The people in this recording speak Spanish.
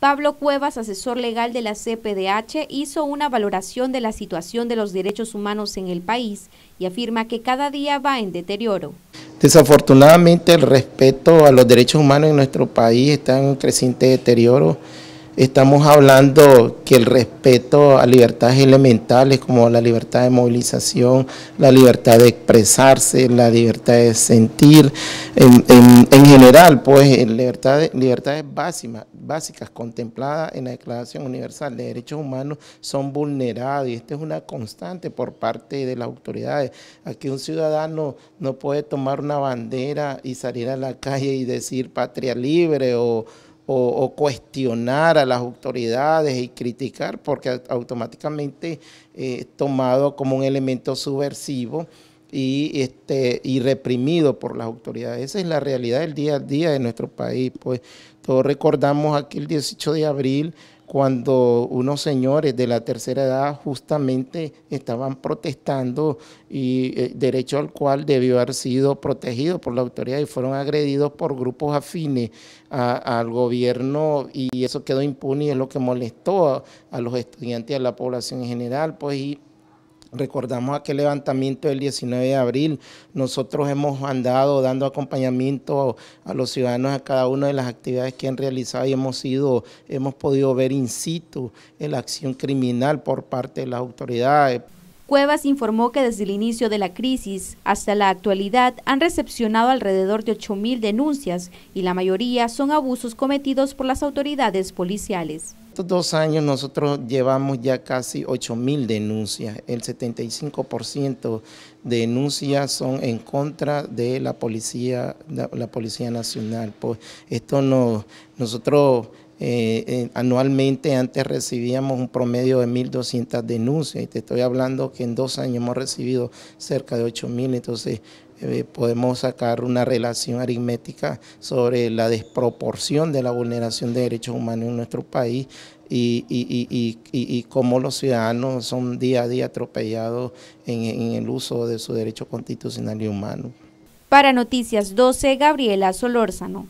Pablo Cuevas, asesor legal de la CPDH, hizo una valoración de la situación de los derechos humanos en el país y afirma que cada día va en deterioro. Desafortunadamente el respeto a los derechos humanos en nuestro país está en un creciente deterioro estamos hablando que el respeto a libertades elementales como la libertad de movilización, la libertad de expresarse, la libertad de sentir, en, general, pues libertades, libertades básicas, básicas contempladas en la Declaración Universal de Derechos Humanos son vulneradas y esta es una constante por parte de las autoridades. Aquí un ciudadano no puede tomar una bandera y salir a la calle y decir patria libre o o, cuestionar a las autoridades y criticar, porque automáticamente es eh, tomado como un elemento subversivo y, este, y reprimido por las autoridades. Esa es la realidad del día a día de nuestro país. Pues todos recordamos aquí el 18 de abril cuando unos señores de la tercera edad justamente estaban protestando y eh, derecho al cual debió haber sido protegido por la autoridad y fueron agredidos por grupos afines al gobierno y eso quedó impune y es lo que molestó a, los estudiantes y a la población en general, pues y Recordamos aquel levantamiento del 19 de abril. Nosotros hemos andado dando acompañamiento a los ciudadanos a cada una de las actividades que han realizado y hemos sido, hemos podido ver in situ la acción criminal por parte de las autoridades. Cuevas informó que desde el inicio de la crisis hasta la actualidad han recepcionado alrededor de 8.000 denuncias y la mayoría son abusos cometidos por las autoridades policiales. Estos dos años nosotros llevamos ya casi 8.000 denuncias. El 75% de denuncias son en contra de la Policía, la, policía Nacional. Pues esto no, nosotros eh, eh, anualmente antes recibíamos un promedio de 1.200 denuncias y te estoy hablando que en dos años hemos recibido cerca de 8.000, entonces eh, podemos sacar una relación aritmética sobre la desproporción de la vulneración de derechos humanos en nuestro país y, y, cómo los ciudadanos son día a día atropellados en, en el uso de su derecho constitucional y humano. Para Noticias 12, Gabriela Solórzano.